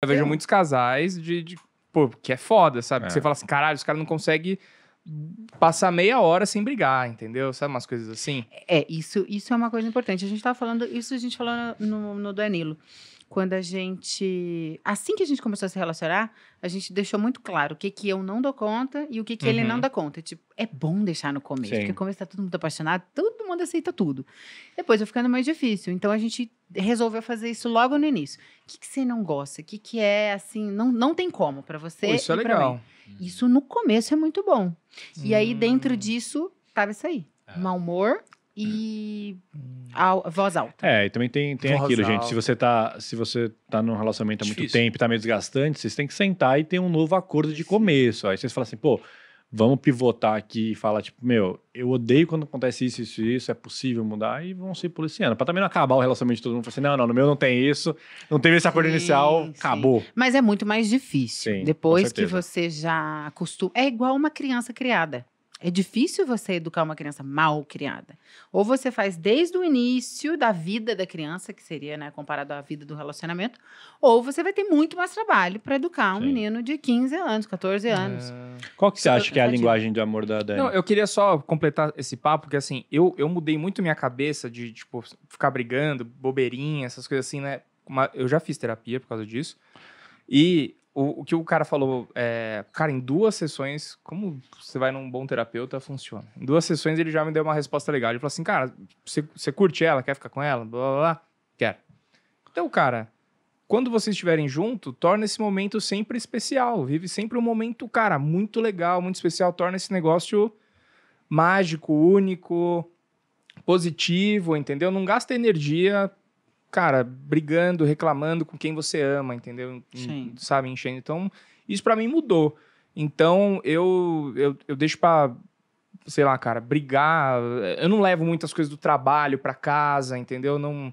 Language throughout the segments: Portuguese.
Eu vejo muitos casais de, de pô, que é foda, sabe? Que é. você fala assim, caralho, os caras não conseguem passar meia hora sem brigar, entendeu? Sabe umas coisas assim? É, isso, isso é uma coisa importante. A gente estava falando, isso a gente falou no, no Danilo. Quando a gente. Assim que a gente começou a se relacionar, a gente deixou muito claro o que, que eu não dou conta e o que, que uhum. ele não dá conta. Tipo, é bom deixar no começo, Sim. porque no começo tá todo mundo apaixonado, todo mundo aceita tudo. Depois vai ficando mais difícil. Então a gente resolveu fazer isso logo no início. O que, que você não gosta? O que, que é assim? Não, não tem como para você. Pô, isso é legal. Mim. Uhum. Isso no começo é muito bom. Sim. E aí, dentro hum. disso, tava isso aí. É. Mau humor e hum. voz alta. É, e também tem, tem aquilo, alta. gente. Se você tá, se você tá num relacionamento há muito Difícil. tempo e tá meio desgastante, vocês têm que sentar e ter um novo acordo de começo. Aí vocês falam assim, pô, vamos pivotar aqui e falar, tipo, meu, eu odeio quando acontece isso, isso, isso, é possível mudar, e vão se policiando. Pra também não acabar o relacionamento de todo mundo, falar assim, não, não, no meu não tem isso, não teve esse acordo sim, inicial, sim. acabou. Mas é muito mais difícil. Sim, Depois que você já acostuma. É igual uma criança criada. É difícil você educar uma criança mal criada. Ou você faz desde o início da vida da criança, que seria né, comparado à vida do relacionamento, ou você vai ter muito mais trabalho para educar um Sim. menino de 15 anos, 14 anos. É... Qual que você acha que é a linguagem do amor da Dani? Não, eu queria só completar esse papo, porque assim, eu, eu mudei muito minha cabeça de, tipo, ficar brigando, bobeirinha, essas coisas assim, né? eu já fiz terapia por causa disso. E o, o que o cara falou, é, cara, em duas sessões, como você vai num bom terapeuta, funciona. Em duas sessões ele já me deu uma resposta legal. Ele falou assim, cara, você, curte ela, quer ficar com ela? Blá, blá, blá. quer. Então, cara, quando vocês estiverem junto, torna esse momento sempre especial. Vive sempre um momento, cara, muito legal, muito especial. Torna esse negócio mágico, único, positivo, entendeu? Não gasta energia, cara, brigando, reclamando com quem você ama, entendeu? Sim. Sabe, enchendo. Então, isso para mim mudou. Então, eu, eu, eu deixo pra sei lá, cara, brigar. Eu não levo muitas coisas do trabalho para casa, entendeu? Não,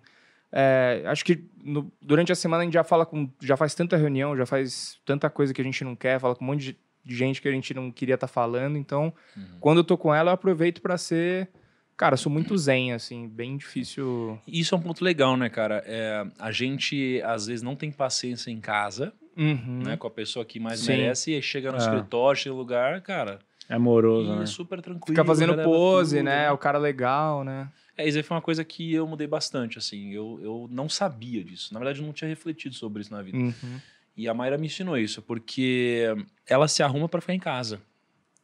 é, acho que no, durante a semana a gente já fala com. já faz tanta reunião, já faz tanta coisa que a gente não quer, fala com um monte de, de gente que a gente não queria estar tá falando. Então, uhum. quando eu tô com ela, eu aproveito para ser. Cara, sou muito zen, assim, bem difícil. Isso é um ponto legal, né, cara? É, a gente, às vezes, não tem paciência em casa, uhum. né? Com a pessoa que mais Sim. merece, e chega no é. escritório, chega no lugar, cara. É amoroso, e né? É super tranquilo. Fica fazendo pose, tudo, né? né? É o cara legal, né? É, isso aí foi uma coisa que eu mudei bastante, assim. Eu, eu não sabia disso. Na verdade, eu não tinha refletido sobre isso na vida. Uhum. E a Mayra me ensinou isso, porque ela se arruma para ficar em casa.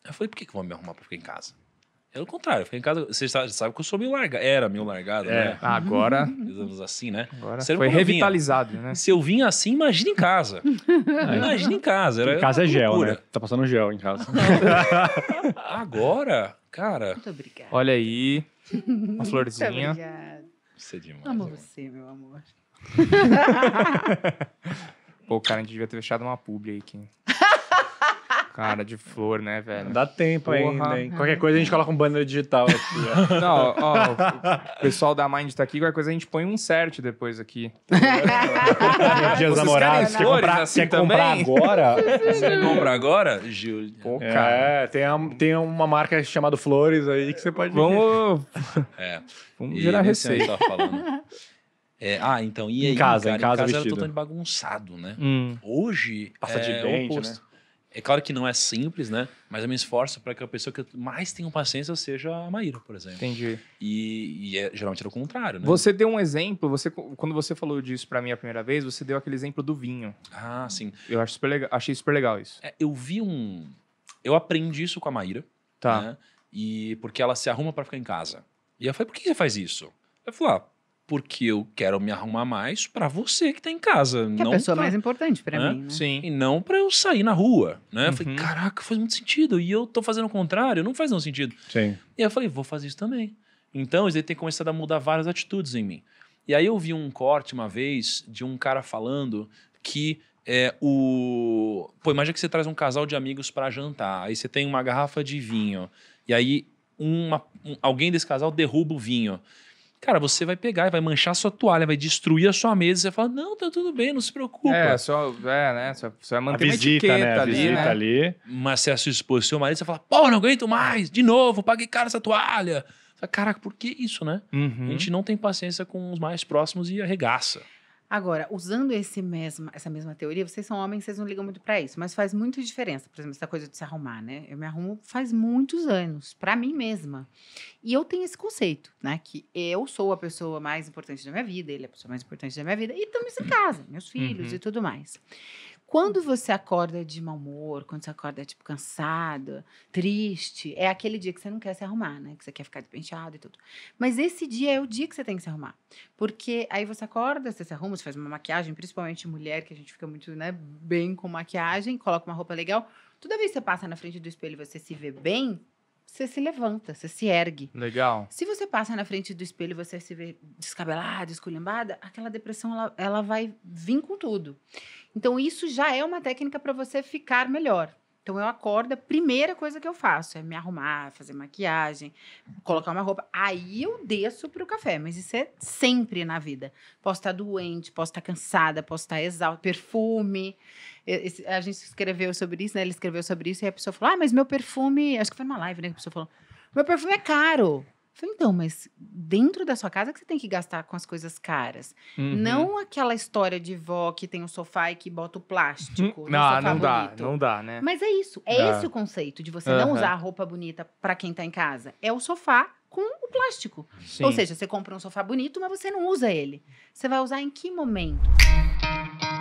Eu falei, por que, que eu vou me arrumar para ficar em casa? É o contrário, eu fiquei em casa. Você sabe que eu sou meio largado. Era meio largado, é, né? Ah, agora. Digamos assim, né? Agora foi revitalizado, né? Se eu vim assim, imagina em casa. imagina em casa. Era em casa é loucura. gel, né? Tá passando gel em casa. agora, Cara. Muito obrigada. Olha aí. Uma florzinha. Muito obrigada. Você é demais. Amo você, meu amor. Pô, cara, a gente devia ter fechado uma publi aí. Que... Cara, de flor, né, velho? Dá tempo Porra. ainda, hein? Qualquer coisa a gente coloca um banner digital aqui. Ó. Não, ó, o pessoal da Mind tá aqui, qualquer coisa a gente põe um cert depois aqui. Dia dos namorados, quer comprar, assim quer comprar agora? Você compra agora, Júlio? Pô, é, cara. É, tem, a, tem uma marca chamada Flores aí que você pode... Vamos... É. Vamos e gerar receita. É, ah, então, e aí, em casa, cara, em casa, em casa é era totalmente bagunçado, né? Hum. Hoje... Passa é, de dente, né? É claro que não é simples, né? Mas eu me esforço para que a pessoa que eu mais tenha paciência seja a Maíra, por exemplo. Entendi. E, e é, geralmente era é o contrário, né? Você deu um exemplo, você, quando você falou disso para mim a primeira vez, você deu aquele exemplo do vinho. Ah, sim. Eu acho super legal, achei super legal isso. É, eu vi um. Eu aprendi isso com a Maíra. Tá. Né? E porque ela se arruma para ficar em casa. E eu falei, por que você faz isso? Eu falei, ah, porque eu quero me arrumar mais para você que tá em casa. Que não é a pessoa pra, mais importante para né? mim, né? Sim. E não para eu sair na rua, né? Uhum. Eu falei, uhum. caraca, faz muito sentido. E eu tô fazendo o contrário, não faz não sentido. Sim. E eu falei, vou fazer isso também. Então, isso aí tem começado a mudar várias atitudes em mim. E aí eu vi um corte uma vez de um cara falando que é o... Pô, imagina que você traz um casal de amigos para jantar. Aí você tem uma garrafa de vinho. E aí uma, um, alguém desse casal derruba o vinho cara, você vai pegar e vai manchar sua toalha, vai destruir a sua mesa. Você fala, não, tá tudo bem, não se preocupa. É, só, é, né, só, só é manter a visita, uma né, a ali, né? ali. Mas se a sua expor seu marido, você fala, pô, não aguento mais, de novo, paguei caro essa toalha. Caraca, por que isso, né? Uhum. A gente não tem paciência com os mais próximos e arregaça. Agora, usando esse mesma, essa mesma teoria, vocês são homens, vocês não ligam muito para isso, mas faz muita diferença, por exemplo, essa coisa de se arrumar, né? Eu me arrumo faz muitos anos, para mim mesma. E eu tenho esse conceito, né? Que eu sou a pessoa mais importante da minha vida, ele é a pessoa mais importante da minha vida, e estamos em casa, meus filhos uhum. e tudo mais. Quando você acorda de mau humor, quando você acorda, tipo, cansado, triste, é aquele dia que você não quer se arrumar, né? Que você quer ficar penteado e tudo. Mas esse dia é o dia que você tem que se arrumar. Porque aí você acorda, você se arruma, você faz uma maquiagem, principalmente mulher, que a gente fica muito, né, bem com maquiagem, coloca uma roupa legal. Toda vez que você passa na frente do espelho e você se vê bem, você se levanta, você se ergue. Legal. Se você passa na frente do espelho e você se vê descabelada, esculhambada, aquela depressão ela, ela vai vir com tudo. Então, isso já é uma técnica para você ficar melhor. Então eu acordo, a primeira coisa que eu faço é me arrumar, fazer maquiagem, colocar uma roupa. Aí eu desço para o café, mas isso é sempre na vida. Posso estar doente, posso estar cansada, posso estar exausta, perfume. Esse, a gente escreveu sobre isso, né? Ele escreveu sobre isso e a pessoa falou: "Ah, mas meu perfume, acho que foi numa live, né, que a pessoa falou: "Meu perfume é caro". Falei, então, mas dentro da sua casa que você tem que gastar com as coisas caras. Uhum. Não aquela história de vó que tem o um sofá e que bota o plástico. Uhum. Ah, não, não bonito. dá, não dá, né? Mas é isso. É dá. esse o conceito de você uhum. não usar a roupa bonita para quem tá em casa. É o sofá com o plástico. Sim. Ou seja, você compra um sofá bonito, mas você não usa ele. Você vai usar em que momento? Música